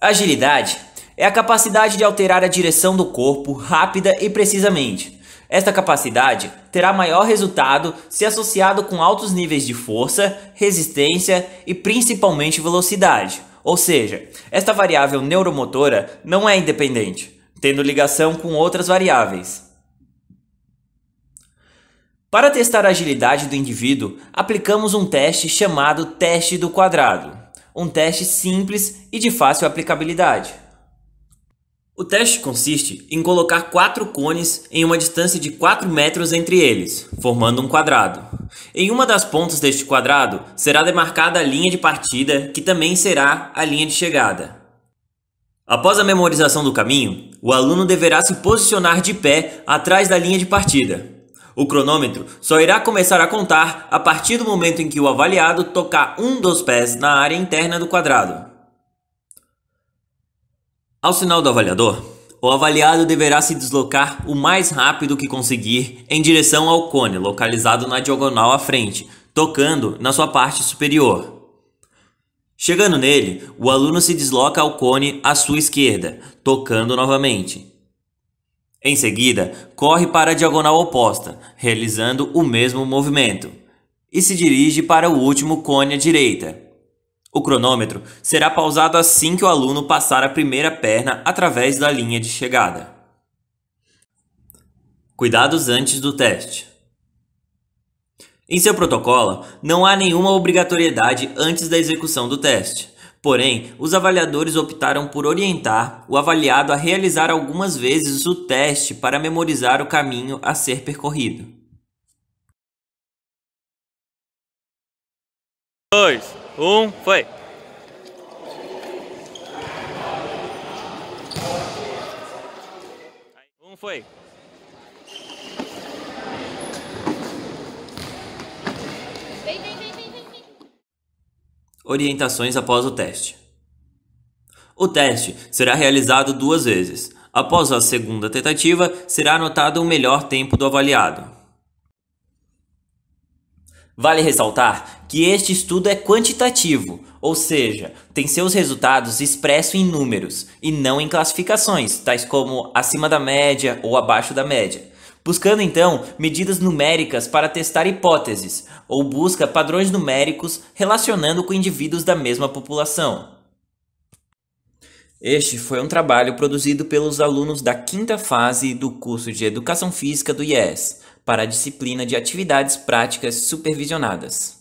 Agilidade é a capacidade de alterar a direção do corpo rápida e precisamente. Esta capacidade terá maior resultado se associado com altos níveis de força, resistência e principalmente velocidade. Ou seja, esta variável neuromotora não é independente, tendo ligação com outras variáveis. Para testar a agilidade do indivíduo, aplicamos um teste chamado teste do quadrado um teste simples e de fácil aplicabilidade. O teste consiste em colocar quatro cones em uma distância de 4 metros entre eles, formando um quadrado. Em uma das pontas deste quadrado será demarcada a linha de partida, que também será a linha de chegada. Após a memorização do caminho, o aluno deverá se posicionar de pé atrás da linha de partida, o cronômetro só irá começar a contar a partir do momento em que o avaliado tocar um dos pés na área interna do quadrado. Ao sinal do avaliador, o avaliado deverá se deslocar o mais rápido que conseguir em direção ao cone localizado na diagonal à frente, tocando na sua parte superior. Chegando nele, o aluno se desloca ao cone à sua esquerda, tocando novamente. Em seguida, corre para a diagonal oposta, realizando o mesmo movimento, e se dirige para o último cone à direita. O cronômetro será pausado assim que o aluno passar a primeira perna através da linha de chegada. Cuidados antes do teste. Em seu protocolo, não há nenhuma obrigatoriedade antes da execução do teste. Porém, os avaliadores optaram por orientar o avaliado a realizar algumas vezes o teste para memorizar o caminho a ser percorrido. 2, 1, um, foi! Um, foi! Orientações após o teste. O teste será realizado duas vezes. Após a segunda tentativa, será anotado o melhor tempo do avaliado. Vale ressaltar que este estudo é quantitativo, ou seja, tem seus resultados expressos em números e não em classificações, tais como acima da média ou abaixo da média buscando então medidas numéricas para testar hipóteses, ou busca padrões numéricos relacionando com indivíduos da mesma população. Este foi um trabalho produzido pelos alunos da quinta fase do curso de Educação Física do IES, para a disciplina de Atividades Práticas Supervisionadas.